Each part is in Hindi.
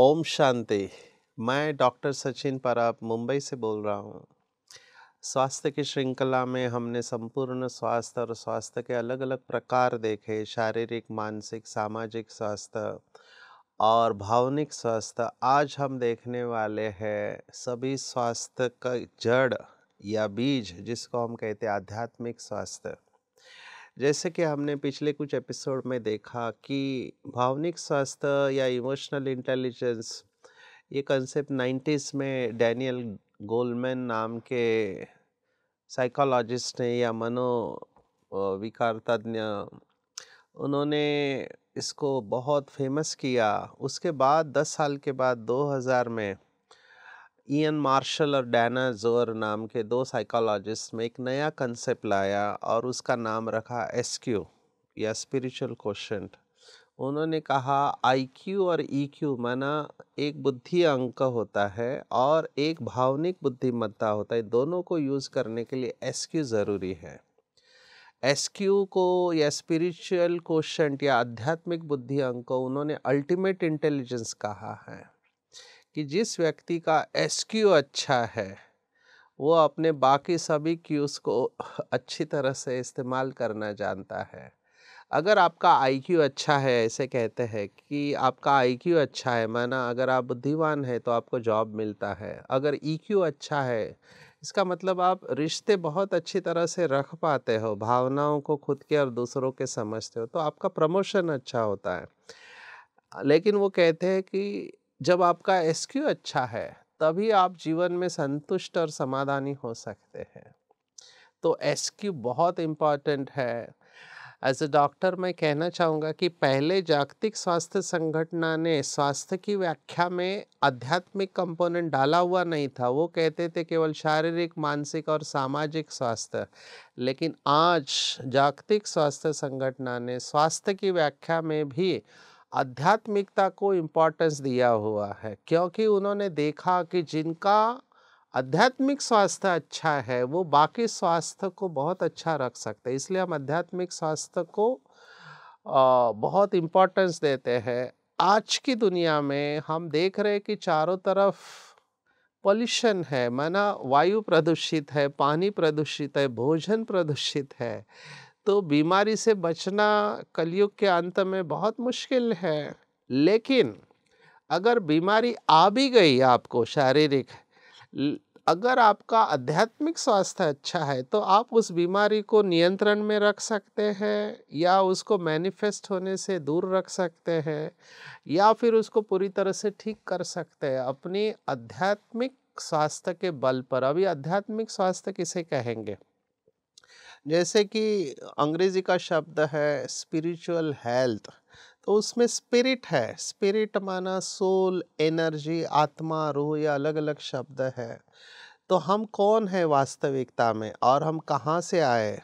ओम शांति मैं डॉक्टर सचिन पराप मुंबई से बोल रहा हूँ स्वास्थ्य की श्रृंखला में हमने संपूर्ण स्वास्थ्य और स्वास्थ्य के अलग अलग प्रकार देखे शारीरिक मानसिक सामाजिक स्वास्थ्य और भावनिक स्वास्थ्य आज हम देखने वाले हैं सभी स्वास्थ्य का जड़ या बीज जिसको हम कहते हैं आध्यात्मिक स्वास्थ्य जैसे कि हमने पिछले कुछ एपिसोड में देखा कि भावनिक स्वास्थ्य या इमोशनल इंटेलिजेंस ये कंसेप्ट नाइन्टीज में डैनियल गोलमैन नाम के साइकोलॉजिस्ट ने या मनो विकार तज्ञ उन्होंने इसको बहुत फेमस किया उसके बाद दस साल के बाद 2000 में ईन मार्शल और डैना जोर नाम के दो साइकोलॉजिस्ट में एक नया कंसेप्ट लाया और उसका नाम रखा एसक्यू या स्पिरिचुअल क्वेश्चन उन्होंने कहा आईक्यू और ईक्यू e माना एक बुद्धि अंक होता है और एक भावनिक बुद्धिमत्ता होता है दोनों को यूज़ करने के लिए क्यू ज़रूरी है एस क्यू को या स्पिरिचुअल क्वेश्चन या आध्यात्मिक बुद्धि अंक को उन्होंने अल्टीमेट इंटेलिजेंस कहा है कि जिस व्यक्ति का एस अच्छा है वो अपने बाकी सभी क्यूज़ को अच्छी तरह से इस्तेमाल करना जानता है अगर आपका क्यू अच्छा है ऐसे कहते हैं कि आपका क्यू अच्छा है माना अगर आप बुद्धिमान है तो आपको जॉब मिलता है अगर क्यू e अच्छा है इसका मतलब आप रिश्ते बहुत अच्छी तरह से रख पाते हो भावनाओं को खुद के और दूसरों के समझते हो तो आपका प्रमोशन अच्छा होता है लेकिन वो कहते हैं कि जब आपका एस अच्छा है तभी आप जीवन में संतुष्ट और समाधानी हो सकते हैं तो एस बहुत इम्पॉर्टेंट है एज ए डॉक्टर मैं कहना चाहूँगा कि पहले जागतिक स्वास्थ्य संगठना ने स्वास्थ्य की व्याख्या में आध्यात्मिक कंपोनेंट डाला हुआ नहीं था वो कहते थे केवल शारीरिक मानसिक और सामाजिक स्वास्थ्य लेकिन आज जागतिक स्वास्थ्य संगठना ने स्वास्थ्य की व्याख्या में भी आध्यात्मिकता को इम्पोर्टेंस दिया हुआ है क्योंकि उन्होंने देखा कि जिनका आध्यात्मिक स्वास्थ्य अच्छा है वो बाकी स्वास्थ्य को बहुत अच्छा रख सकते हैं इसलिए हम आध्यात्मिक स्वास्थ्य को बहुत इम्पोर्टेंस देते हैं आज की दुनिया में हम देख रहे हैं कि चारों तरफ पॉल्यूशन है माना वायु प्रदूषित है पानी प्रदूषित है भोजन प्रदूषित है तो बीमारी से बचना कलयुग के अंत में बहुत मुश्किल है लेकिन अगर बीमारी आ भी गई आपको शारीरिक अगर आपका आध्यात्मिक स्वास्थ्य अच्छा है तो आप उस बीमारी को नियंत्रण में रख सकते हैं या उसको मैनिफेस्ट होने से दूर रख सकते हैं या फिर उसको पूरी तरह से ठीक कर सकते हैं अपनी आध्यात्मिक स्वास्थ्य के बल पर अभी आध्यात्मिक स्वास्थ्य किसे कहेंगे जैसे कि अंग्रेज़ी का शब्द है स्पिरिचुअल हेल्थ तो उसमें स्पिरिट है स्पिरिट माना सोल एनर्जी आत्मा रूह या अलग अलग शब्द है तो हम कौन है वास्तविकता में और हम कहाँ से आए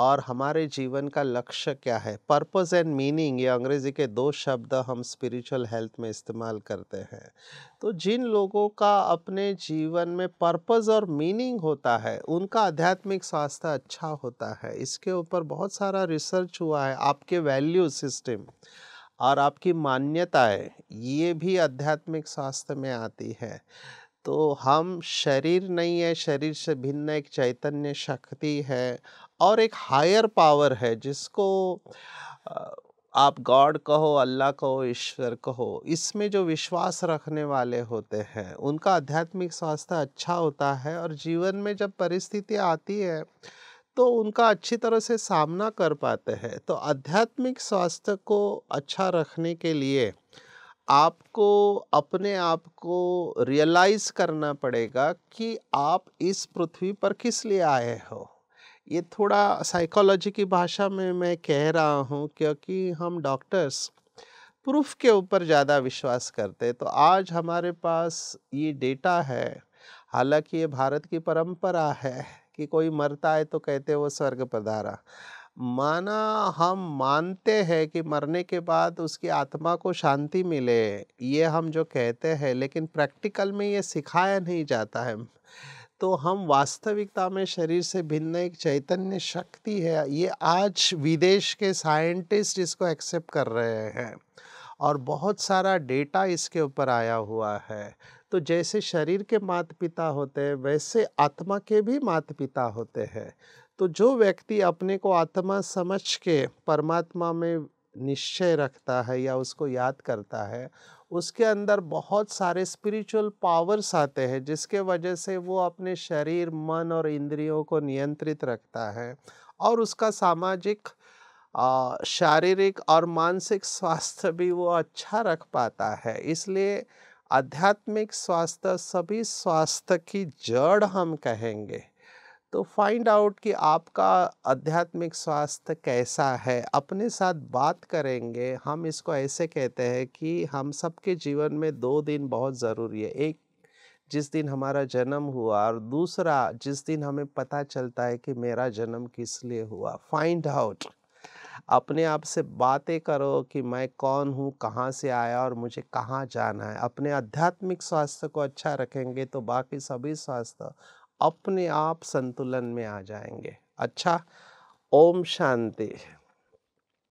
और हमारे जीवन का लक्ष्य क्या है पर्पस एंड मीनिंग ये अंग्रेज़ी के दो शब्द हम स्पिरिचुअल हेल्थ में इस्तेमाल करते हैं तो जिन लोगों का अपने जीवन में पर्पस और मीनिंग होता है उनका आध्यात्मिक स्वास्थ्य अच्छा होता है इसके ऊपर बहुत सारा रिसर्च हुआ है आपके वैल्यू सिस्टम और आपकी मान्यताएं ये भी आध्यात्मिक स्वास्थ्य में आती है तो हम शरीर नहीं है शरीर से भिन्न एक चैतन्य शक्ति है और एक हायर पावर है जिसको आप गॉड कहो अल्लाह कहो ईश्वर कहो इसमें जो विश्वास रखने वाले होते हैं उनका आध्यात्मिक स्वास्थ्य अच्छा होता है और जीवन में जब परिस्थिति आती है तो उनका अच्छी तरह से सामना कर पाते हैं तो आध्यात्मिक स्वास्थ्य को अच्छा रखने के लिए आपको अपने आप को रियलाइज करना पड़ेगा कि आप इस पृथ्वी पर किस लिए आए हो ये थोड़ा साइकोलॉजी की भाषा में मैं कह रहा हूँ क्योंकि हम डॉक्टर्स प्रूफ के ऊपर ज़्यादा विश्वास करते तो आज हमारे पास ये डेटा है हालांकि ये भारत की परंपरा है कि कोई मरता है तो कहते वो स्वर्ग पधारा माना हम मानते हैं कि मरने के बाद उसकी आत्मा को शांति मिले ये हम जो कहते हैं लेकिन प्रैक्टिकल में ये सिखाया नहीं जाता है तो हम वास्तविकता में शरीर से भिन्न एक चैतन्य शक्ति है ये आज विदेश के साइंटिस्ट इसको एक्सेप्ट कर रहे हैं और बहुत सारा डेटा इसके ऊपर आया हुआ है तो जैसे शरीर के माता पिता होते हैं वैसे आत्मा के भी माता पिता होते हैं तो जो व्यक्ति अपने को आत्मा समझ के परमात्मा में निश्चय रखता है या उसको याद करता है उसके अंदर बहुत सारे स्पिरिचुअल पावर्स आते हैं जिसके वजह से वो अपने शरीर मन और इंद्रियों को नियंत्रित रखता है और उसका सामाजिक शारीरिक और मानसिक स्वास्थ्य भी वो अच्छा रख पाता है इसलिए आध्यात्मिक स्वास्थ्य सभी स्वास्थ्य की जड़ हम कहेंगे तो फाइंड आउट कि आपका आध्यात्मिक स्वास्थ्य कैसा है अपने साथ बात करेंगे हम इसको ऐसे कहते हैं कि हम सबके जीवन में दो दिन बहुत ज़रूरी है एक जिस दिन हमारा जन्म हुआ और दूसरा जिस दिन हमें पता चलता है कि मेरा जन्म किस लिए हुआ फाइंड आउट अपने आप से बातें करो कि मैं कौन हूँ कहाँ से आया और मुझे कहाँ जाना है अपने आध्यात्मिक स्वास्थ्य को अच्छा रखेंगे तो बाकी सभी स्वास्थ्य अपने आप संतुलन में आ जाएंगे अच्छा ओम शांति